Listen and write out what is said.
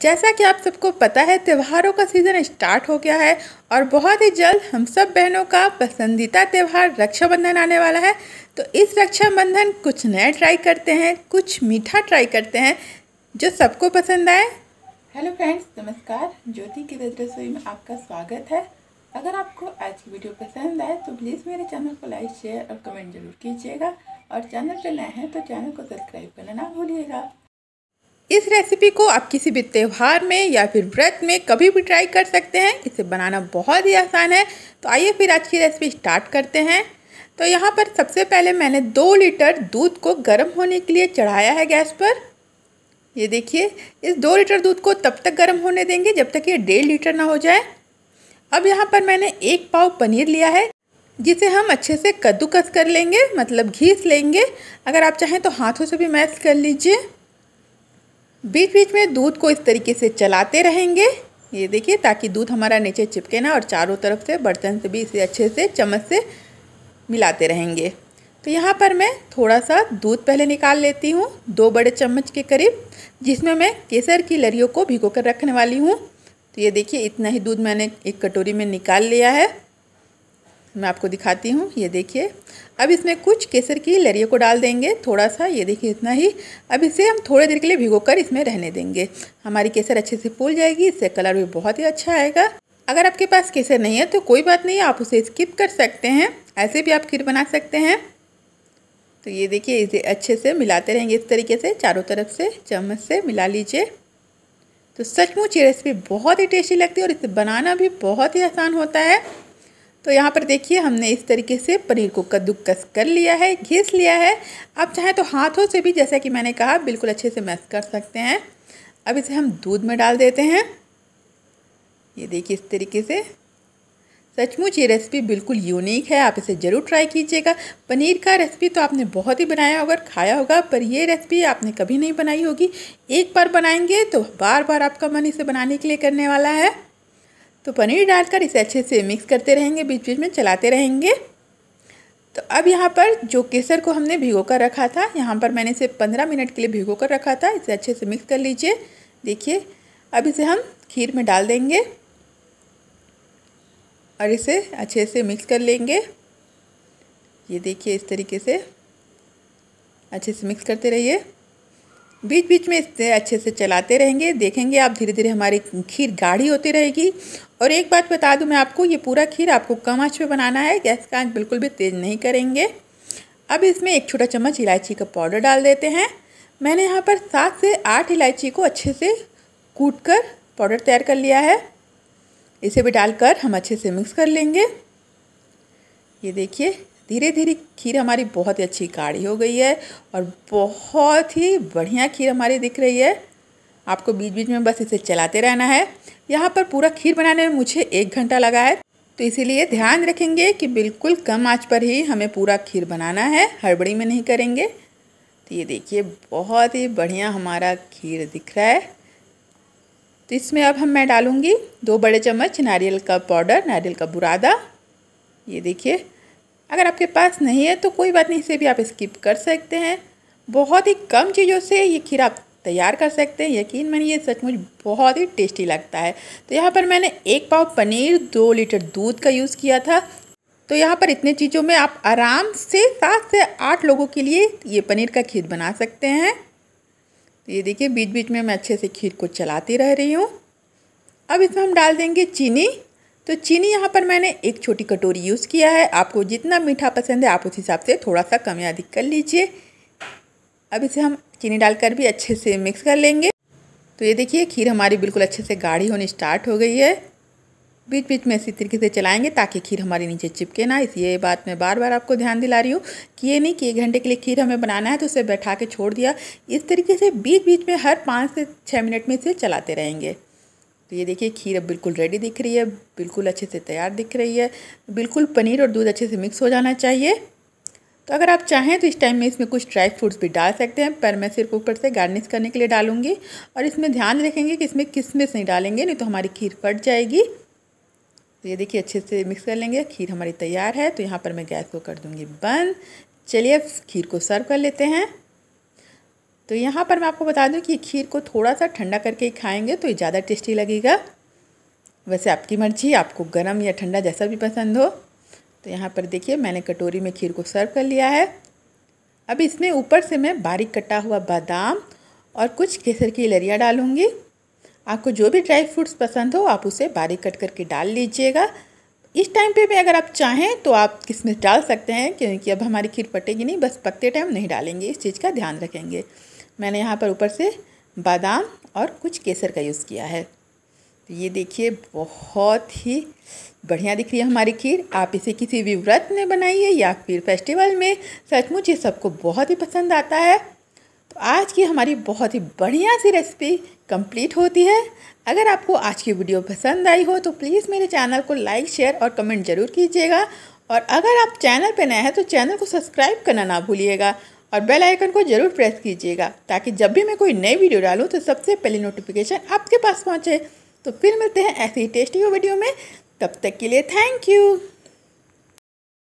जैसा कि आप सबको पता है त्योहारों का सीज़न स्टार्ट हो गया है और बहुत ही जल्द हम सब बहनों का पसंदीदा त्यौहार रक्षाबंधन आने वाला है तो इस रक्षाबंधन कुछ नया ट्राई करते हैं कुछ मीठा ट्राई करते हैं जो सबको पसंद आए हेलो फ्रेंड्स नमस्कार ज्योति की रसोई में आपका स्वागत है अगर आपको आज की वीडियो पसंद आए तो प्लीज़ मेरे चैनल को लाइक शेयर और कमेंट जरूर कीजिएगा और चैनल पर नए हैं तो चैनल को सब्सक्राइब करना ना भूलिएगा इस रेसिपी को आप किसी भी त्यौहार में या फिर व्रत में कभी भी ट्राई कर सकते हैं इसे बनाना बहुत ही आसान है तो आइए फिर आज की रेसिपी स्टार्ट करते हैं तो यहाँ पर सबसे पहले मैंने दो लीटर दूध को गर्म होने के लिए चढ़ाया है गैस पर ये देखिए इस दो लीटर दूध को तब तक गर्म होने देंगे जब तक ये डेढ़ लीटर ना हो जाए अब यहाँ पर मैंने एक पाव पनीर लिया है जिसे हम अच्छे से कद्दूकस कर लेंगे मतलब घीस लेंगे अगर आप चाहें तो हाथों से भी मैश कर लीजिए बीच बीच में दूध को इस तरीके से चलाते रहेंगे ये देखिए ताकि दूध हमारा नीचे चिपके ना और चारों तरफ से बर्तन से भी इसे अच्छे से चम्मच से मिलाते रहेंगे तो यहाँ पर मैं थोड़ा सा दूध पहले निकाल लेती हूँ दो बड़े चम्मच के करीब जिसमें मैं केसर की लरियों को भिगो कर रखने वाली हूँ तो ये देखिए इतना ही दूध मैंने एक कटोरी में निकाल लिया है मैं आपको दिखाती हूँ ये देखिए अब इसमें कुछ केसर की लरियों को डाल देंगे थोड़ा सा ये देखिए इतना ही अब इसे हम थोड़े देर के लिए भिगो कर इसमें रहने देंगे हमारी केसर अच्छे से फूल जाएगी इससे कलर भी बहुत ही अच्छा आएगा अगर आपके पास केसर नहीं है तो कोई बात नहीं आप उसे स्किप कर सकते हैं ऐसे भी आप खीर बना सकते हैं तो ये देखिए इसे अच्छे से मिलाते रहेंगे इस तरीके से चारों तरफ से चम्मच से मिला लीजिए तो सचमुच ये रेसिपी बहुत ही टेस्टी लगती है और इसे बनाना भी बहुत ही आसान होता है तो यहाँ पर देखिए हमने इस तरीके से पनीर को कद्दूकस कर लिया है घिस लिया है आप चाहें तो हाथों से भी जैसा कि मैंने कहा बिल्कुल अच्छे से मैस कर सकते हैं अब इसे हम दूध में डाल देते हैं ये देखिए इस तरीके से सचमुच ये रेसिपी बिल्कुल यूनिक है आप इसे ज़रूर ट्राई कीजिएगा पनीर का रेसिपी तो आपने बहुत ही बनाया होगा खाया होगा पर ये रेसिपी आपने कभी नहीं बनाई होगी एक बार बनाएंगे तो बार बार आपका मन इसे बनाने के लिए करने वाला है तो पनीर डालकर इसे अच्छे से मिक्स करते रहेंगे बीच बीच में चलाते रहेंगे तो अब यहाँ पर जो केसर को हमने भिगो कर रखा था यहाँ पर मैंने इसे पंद्रह मिनट के लिए भिगो कर रखा था इसे अच्छे से मिक्स कर लीजिए देखिए अब इसे हम खीर में डाल देंगे और इसे अच्छे से मिक्स कर लेंगे ये देखिए इस तरीके से अच्छे से मिक्स करते रहिए बीच बीच में इसे अच्छे से चलाते रहेंगे देखेंगे आप धीरे धीरे हमारी खीर गाढ़ी होती रहेगी और एक बात बता दूं मैं आपको ये पूरा खीर आपको कम आँच पे बनाना है गैस का आँच बिल्कुल भी तेज़ नहीं करेंगे अब इसमें एक छोटा चम्मच इलायची का पाउडर डाल देते हैं मैंने यहाँ पर सात से आठ इलायची को अच्छे से कूट कर पाउडर तैयार कर लिया है इसे भी डालकर हम अच्छे से मिक्स कर लेंगे ये देखिए धीरे धीरे खीर हमारी बहुत ही अच्छी गाढ़ी हो गई है और बहुत ही बढ़िया खीर हमारी दिख रही है आपको बीच बीच में बस इसे चलाते रहना है यहाँ पर पूरा खीर बनाने में मुझे एक घंटा लगा है तो इसीलिए ध्यान रखेंगे कि बिल्कुल कम आंच पर ही हमें पूरा खीर बनाना है हड़बड़ी में नहीं करेंगे तो ये देखिए बहुत ही बढ़िया हमारा खीर दिख रहा है तो इसमें अब हम मैं डालूँगी दो बड़े चम्मच नारियल का पाउडर नारियल का बुरादा ये देखिए अगर आपके पास नहीं है तो कोई बात नहीं इसे भी आप स्किप कर सकते हैं बहुत ही कम चीज़ों से ये खीर आप तैयार कर सकते हैं यकीन मानिए सचमुच बहुत ही टेस्टी लगता है तो यहाँ पर मैंने एक पाव पनीर दो लीटर दूध का यूज़ किया था तो यहाँ पर इतने चीज़ों में आप आराम से सात से आठ लोगों के लिए ये पनीर का खीर बना सकते हैं तो ये देखिए बीच बीच में मैं अच्छे से खीर को चलाती रह रही हूँ अब इसमें हम डाल देंगे चीनी तो चीनी यहाँ पर मैंने एक छोटी कटोरी यूज़ किया है आपको जितना मीठा पसंद है आप उस हिसाब से थोड़ा सा कम या अधिक कर लीजिए अब इसे हम चीनी डालकर भी अच्छे से मिक्स कर लेंगे तो ये देखिए खीर हमारी बिल्कुल अच्छे से गाढ़ी होनी स्टार्ट हो गई है बीच बीच में इसी तरीके से चलाएंगे ताकि खीर हमारे नीचे चिपके ना इस ये बात मैं बार बार आपको ध्यान दिला रही हूँ कि ये नहीं कि एक घंटे के लिए खीर हमें बनाना है तो उसे बैठा के छोड़ दिया इस तरीके से बीच बीच में हर पाँच से छः मिनट में इसे चलाते रहेंगे तो ये देखिए खीर अब बिल्कुल रेडी दिख रही है बिल्कुल अच्छे से तैयार दिख रही है बिल्कुल पनीर और दूध अच्छे से मिक्स हो जाना चाहिए तो अगर आप चाहें तो इस टाइम में इसमें कुछ ड्राई फ्रूट्स भी डाल सकते हैं पर मैं सिर्फ ऊपर से गार्निश करने के लिए डालूंगी और इसमें ध्यान रखेंगे कि इसमें किसमिस नहीं डालेंगे नहीं तो हमारी खीर फट जाएगी तो ये देखिए अच्छे से मिक्स कर लेंगे खीर हमारी तैयार है तो यहाँ पर मैं गैस को कर दूँगी बंद चलिए अब खीर को सर्व कर लेते हैं तो यहाँ पर मैं आपको बता दूँ कि खीर को थोड़ा सा ठंडा करके ही खाएँगे तो ज़्यादा टेस्टी लगेगा वैसे आपकी मर्जी आपको गर्म या ठंडा जैसा भी पसंद हो तो यहाँ पर देखिए मैंने कटोरी में खीर को सर्व कर लिया है अब इसमें ऊपर से मैं बारीक कटा हुआ बादाम और कुछ केसर की लरिया डालूँगी आपको जो भी ड्राई फ्रूट्स पसंद हो आप उसे बारीक कट करके डाल लीजिएगा इस टाइम पे भी अगर आप चाहें तो आप किसमें डाल सकते हैं क्योंकि अब हमारी खीर पटेगी नहीं बस पकते टाइम नहीं डालेंगे इस चीज़ का ध्यान रखेंगे मैंने यहाँ पर ऊपर से बादाम और कुछ केसर का यूज़ किया है तो ये देखिए बहुत ही बढ़िया दिख रही है हमारी खीर आप इसे किसी भी व्रत में बनाइए या फिर फेस्टिवल में सचमुच ये सबको बहुत ही पसंद आता है तो आज की हमारी बहुत ही बढ़िया सी रेसिपी कंप्लीट होती है अगर आपको आज की वीडियो पसंद आई हो तो प्लीज़ मेरे चैनल को लाइक शेयर और कमेंट ज़रूर कीजिएगा और अगर आप चैनल पर नए हैं तो चैनल को सब्सक्राइब करना ना भूलिएगा और बेल आइकन को जरूर प्रेस कीजिएगा ताकि जब भी मैं कोई नई वीडियो डालूँ तो सबसे पहले नोटिफिकेशन आपके पास पहुँचे तो फिर मिलते हैं ऐसी टेस्टी वीडियो में तब तक के लिए थैंक यू